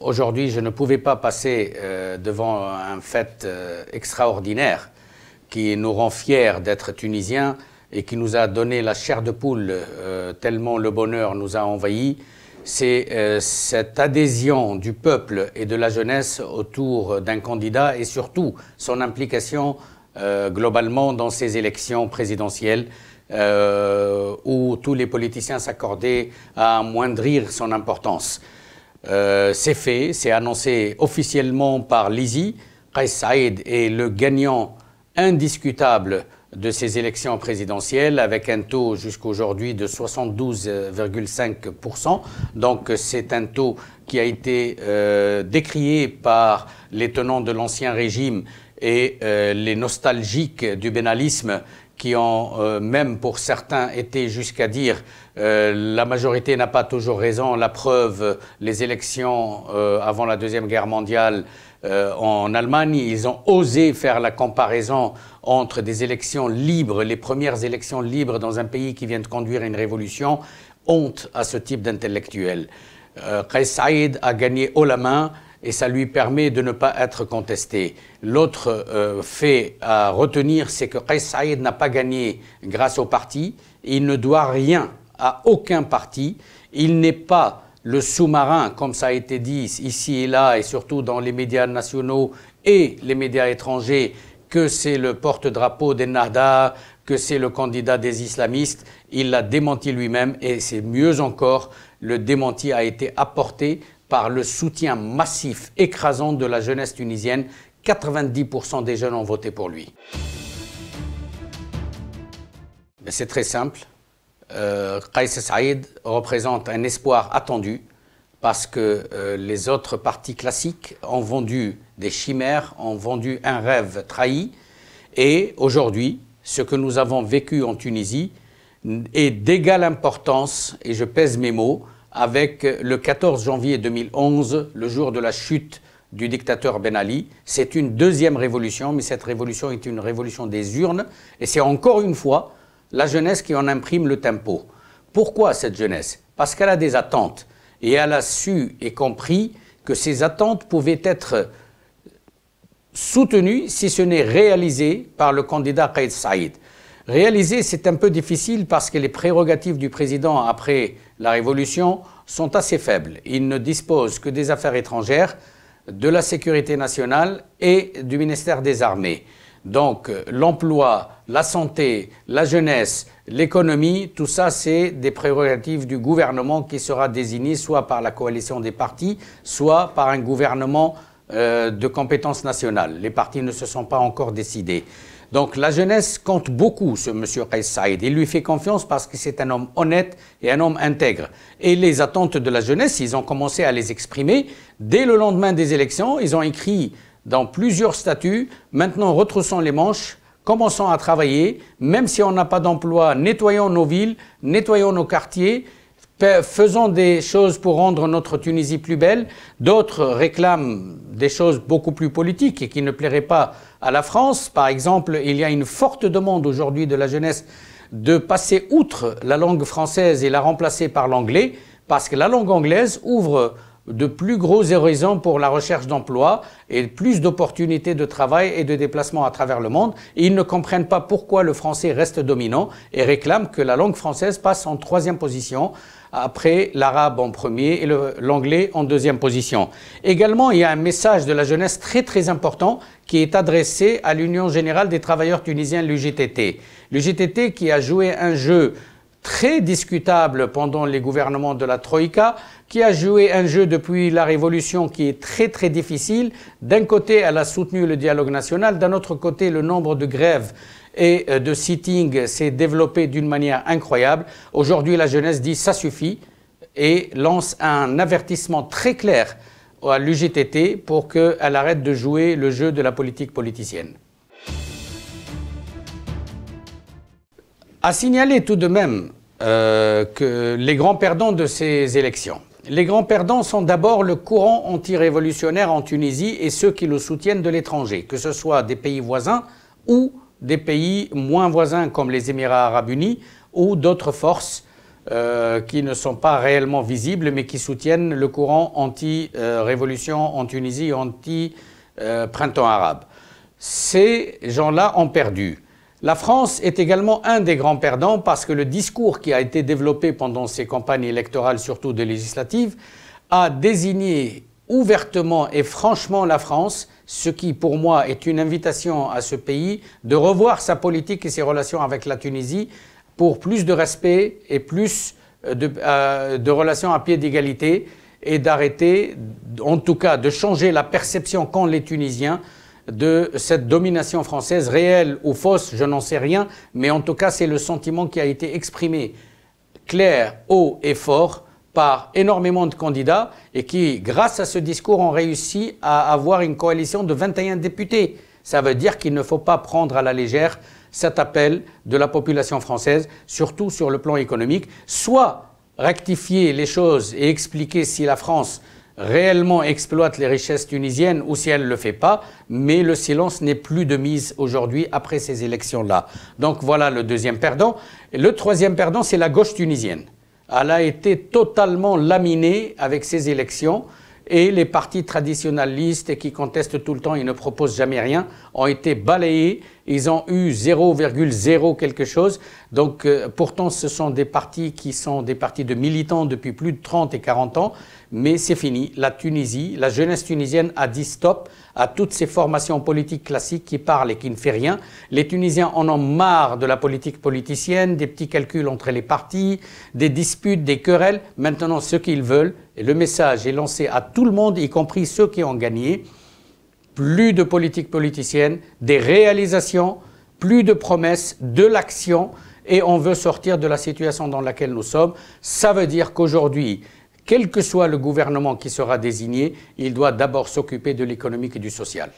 aujourd'hui, je ne pouvais pas passer euh, devant un fait euh, extraordinaire qui nous rend fiers d'être tunisiens et qui nous a donné la chair de poule, euh, tellement le bonheur nous a envahis. C'est cette adhésion du peuple et de la jeunesse autour d'un candidat et surtout son implication globalement dans ces élections présidentielles. où tous les politiciens s'accordaient à amoindrir son importance. Euh, c'est fait, c'est annoncé officiellement par l'ISI. Qais Saïd est le gagnant indiscutable de ces élections présidentielles avec un taux jusqu'aujourd'hui de 72,5%. Donc c'est un taux qui a été euh, décrié par les tenants de l'ancien régime et euh, les nostalgiques du bénalisme qui ont euh, même pour certains été jusqu'à dire euh, la majorité n'a pas toujours raison. La preuve, les élections euh, avant la Deuxième Guerre mondiale en Allemagne, ils ont osé faire la comparaison entre des élections libres, les premières élections libres dans un pays qui vient de conduire une révolution. Honte à ce type d'intellectuel. Qais Saïd a gagné haut la main et ça lui permet de ne pas être contesté. L'autre euh, fait à retenir, c'est que Qais Saïd n'a pas gagné grâce au parti. Il ne doit rien à aucun parti. Il n'est pas le sous-marin, comme ça a été dit ici et là, et surtout dans les médias nationaux et les médias étrangers, que c'est le porte-drapeau des Nada, que c'est le candidat des islamistes. Il l'a démenti lui-même et c'est mieux encore, le démenti a été apporté par le soutien massif, écrasant de la jeunesse tunisienne. 90% des jeunes ont voté pour lui. C'est très simple. Euh, Qais Saïd représente un espoir attendu parce que euh, les autres partis classiques ont vendu des chimères, ont vendu un rêve trahi. Et aujourd'hui, ce que nous avons vécu en Tunisie est d'égale importance, et je pèse mes mots, avec le 14 janvier 2011, le jour de la chute du dictateur Ben Ali. C'est une deuxième révolution, mais cette révolution est une révolution des urnes, et c'est encore une fois la jeunesse qui en imprime le tempo. Pourquoi cette jeunesse Parce qu'elle a des attentes, et elle a su et compris que ces attentes pouvaient être soutenues, si ce n'est réalisées, par le candidat Qaïd Saïd. Réaliser, c'est un peu difficile parce que les prérogatives du président après la Révolution sont assez faibles. Il ne dispose que des affaires étrangères, de la sécurité nationale et du ministère des Armées. Donc l'emploi, la santé, la jeunesse, l'économie, tout ça, c'est des prérogatives du gouvernement qui sera désigné soit par la coalition des partis, soit par un gouvernement euh, de compétences nationales. Les partis ne se sont pas encore décidés. Donc la jeunesse compte beaucoup, ce monsieur Qais Saïd. Il lui fait confiance parce que c'est un homme honnête et un homme intègre. Et les attentes de la jeunesse, ils ont commencé à les exprimer. Dès le lendemain des élections, ils ont écrit dans plusieurs statuts, maintenant retroussons les manches, commençons à travailler, même si on n'a pas d'emploi, nettoyons nos villes, nettoyons nos quartiers, faisons des choses pour rendre notre Tunisie plus belle. D'autres réclament des choses beaucoup plus politiques et qui ne plairaient pas à la France. Par exemple, il y a une forte demande aujourd'hui de la jeunesse de passer outre la langue française et la remplacer par l'anglais, parce que la langue anglaise ouvre de plus gros horizons pour la recherche d'emploi et plus d'opportunités de travail et de déplacement à travers le monde. ils ne comprennent pas pourquoi le français reste dominant et réclament que la langue française passe en troisième position après l'arabe en premier et l'anglais en deuxième position. Également, il y a un message de la jeunesse très très important qui est adressé à l'Union générale des travailleurs tunisiens, l'UGTT. L'UGTT qui a joué un jeu très discutable pendant les gouvernements de la Troïka, qui a joué un jeu depuis la Révolution qui est très très difficile. D'un côté, elle a soutenu le dialogue national, d'un autre côté, le nombre de grèves et euh, de sitting s'est développé d'une manière incroyable. Aujourd'hui, la jeunesse dit ça suffit et lance un avertissement très clair à l'UGTT pour qu'elle arrête de jouer le jeu de la politique politicienne. À signaler tout de même euh, que les grands perdants de ces élections. Les grands perdants sont d'abord le courant antirévolutionnaire en Tunisie et ceux qui le soutiennent de l'étranger, que ce soit des pays voisins ou des pays moins voisins comme les Émirats arabes unis ou d'autres forces euh, qui ne sont pas réellement visibles mais qui soutiennent le courant anti-révolution en Tunisie, anti-printemps euh, arabe. Ces gens-là ont perdu. La France est également un des grands perdants parce que le discours qui a été développé pendant ces campagnes électorales, surtout des législatives, a désigné ouvertement et franchement la France, ce qui pour moi est une invitation à ce pays de revoir sa politique et ses relations avec la Tunisie pour plus de respect et plus euh, de, euh, de relations à pied d'égalité et d'arrêter, en tout cas de changer la perception qu'ont les Tunisiens de cette domination française, réelle ou fausse, je n'en sais rien, mais en tout cas, c'est le sentiment qui a été exprimé clair, haut et fort par énormément de candidats et qui, grâce à ce discours, ont réussi à avoir une coalition de 21 députés. Ça veut dire qu'il ne faut pas prendre à la légère cet appel de la population française, surtout sur le plan économique, soit rectifier les choses et expliquer si la France réellement exploite les richesses tunisiennes ou si elle ne le fait pas, mais le silence n'est plus de mise aujourd'hui après ces élections-là. Donc voilà le deuxième perdant. le troisième perdant, c'est la gauche tunisienne. Elle a été totalement laminée avec ces élections et les partis traditionnalistes qui contestent tout le temps et ne proposent jamais rien ont été balayés ils ont eu 0,0 quelque chose. Donc, euh, pourtant, ce sont des partis qui sont des partis de militants depuis plus de 30 et 40 ans. Mais c'est fini. La Tunisie, la jeunesse tunisienne a dit stop à toutes ces formations politiques classiques qui parlent et qui ne font rien. Les Tunisiens en ont marre de la politique politicienne, des petits calculs entre les partis, des disputes, des querelles. Maintenant, ce qu'ils veulent, et le message est lancé à tout le monde, y compris ceux qui ont gagné, plus de politique politicienne, des réalisations, plus de promesses, de l'action, et on veut sortir de la situation dans laquelle nous sommes. Ça veut dire qu'aujourd'hui, quel que soit le gouvernement qui sera désigné, il doit d'abord s'occuper de l'économique et du social.